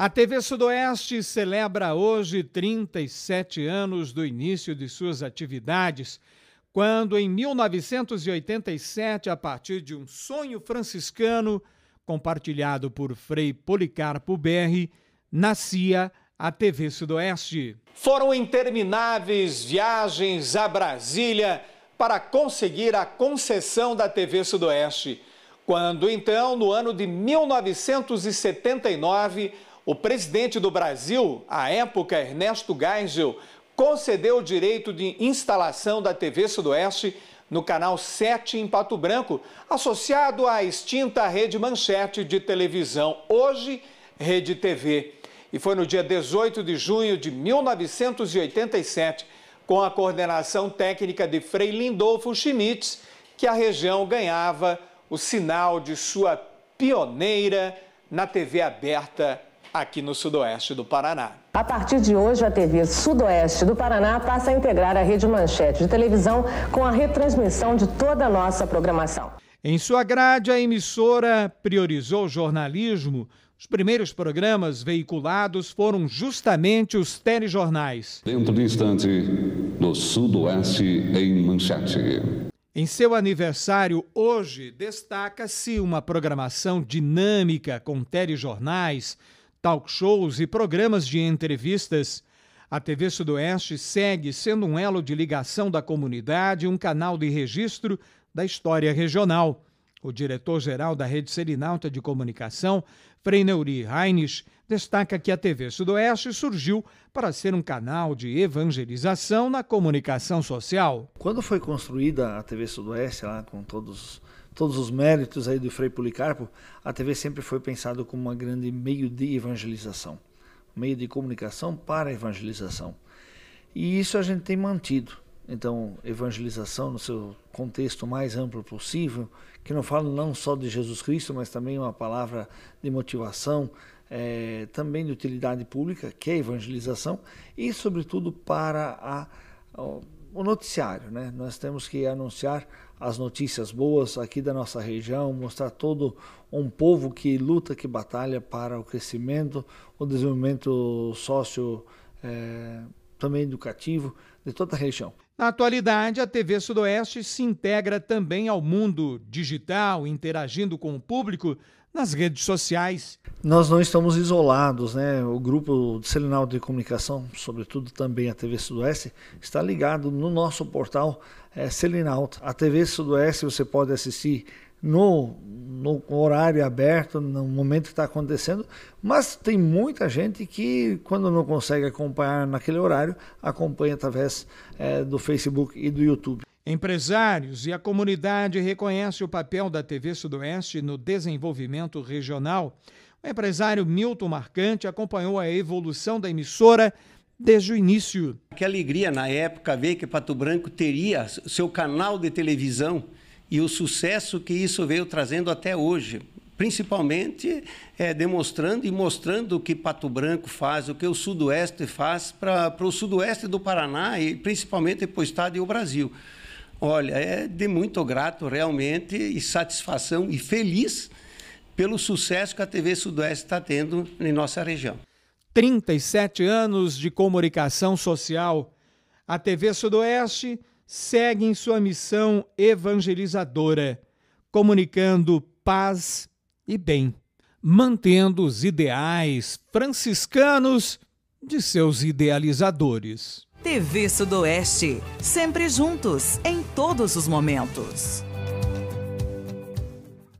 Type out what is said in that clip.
A TV Sudoeste celebra hoje 37 anos do início de suas atividades, quando em 1987, a partir de um sonho franciscano compartilhado por Frei Policarpo Berri, nascia a TV Sudoeste. Foram intermináveis viagens a Brasília para conseguir a concessão da TV Sudoeste. Quando então, no ano de 1979, o presidente do Brasil, à época, Ernesto Geisel, concedeu o direito de instalação da TV Sudoeste no canal 7 em Pato Branco, associado à extinta Rede Manchete de televisão, hoje Rede TV. E foi no dia 18 de junho de 1987, com a coordenação técnica de Frei Lindolfo Schmitz, que a região ganhava o sinal de sua pioneira na TV aberta aqui no sudoeste do Paraná. A partir de hoje, a TV Sudoeste do Paraná passa a integrar a rede Manchete de televisão com a retransmissão de toda a nossa programação. Em sua grade, a emissora priorizou o jornalismo. Os primeiros programas veiculados foram justamente os telejornais. Dentro de instante, do Sudoeste em Manchete. Em seu aniversário hoje, destaca-se uma programação dinâmica com telejornais talk shows e programas de entrevistas. A TV Sudoeste segue sendo um elo de ligação da comunidade, um canal de registro da história regional. O diretor-geral da Rede Serinalta de Comunicação, Frei Neuri Heinisch, destaca que a TV Sudoeste surgiu para ser um canal de evangelização na comunicação social. Quando foi construída a TV Sudoeste, lá com todos todos os méritos aí do Frei Policarpo, a TV sempre foi pensada como uma grande meio de evangelização, meio de comunicação para a evangelização. E isso a gente tem mantido. Então, evangelização no seu contexto mais amplo possível, que não fala não só de Jesus Cristo, mas também uma palavra de motivação, é, também de utilidade pública, que é evangelização, e sobretudo para a, a o noticiário, né? Nós temos que anunciar as notícias boas aqui da nossa região, mostrar todo um povo que luta, que batalha para o crescimento, o desenvolvimento sócio, é, também educativo de toda a região. Na atualidade, a TV Sudoeste se integra também ao mundo digital, interagindo com o público nas redes sociais. Nós não estamos isolados, né? O grupo de Selinal de Comunicação, sobretudo também a TV Sudoeste, está ligado no nosso portal é, A TV Sudoeste você pode assistir no, no horário aberto, no momento que está acontecendo, mas tem muita gente que, quando não consegue acompanhar naquele horário, acompanha através é, do Facebook e do YouTube. Empresários e a comunidade reconhecem o papel da TV Sudoeste no desenvolvimento regional. O empresário Milton Marcante acompanhou a evolução da emissora desde o início. Que alegria na época ver que Pato Branco teria seu canal de televisão e o sucesso que isso veio trazendo até hoje. Principalmente é, demonstrando e mostrando o que Pato Branco faz, o que o Sudoeste faz para o Sudoeste do Paraná e principalmente para o Estado e o Brasil. Olha, é de muito grato realmente e satisfação e feliz pelo sucesso que a TV Sudoeste está tendo em nossa região. 37 anos de comunicação social. A TV Sudoeste seguem sua missão evangelizadora, comunicando paz e bem, mantendo os ideais franciscanos de seus idealizadores. TV Sudoeste, sempre juntos, em todos os momentos.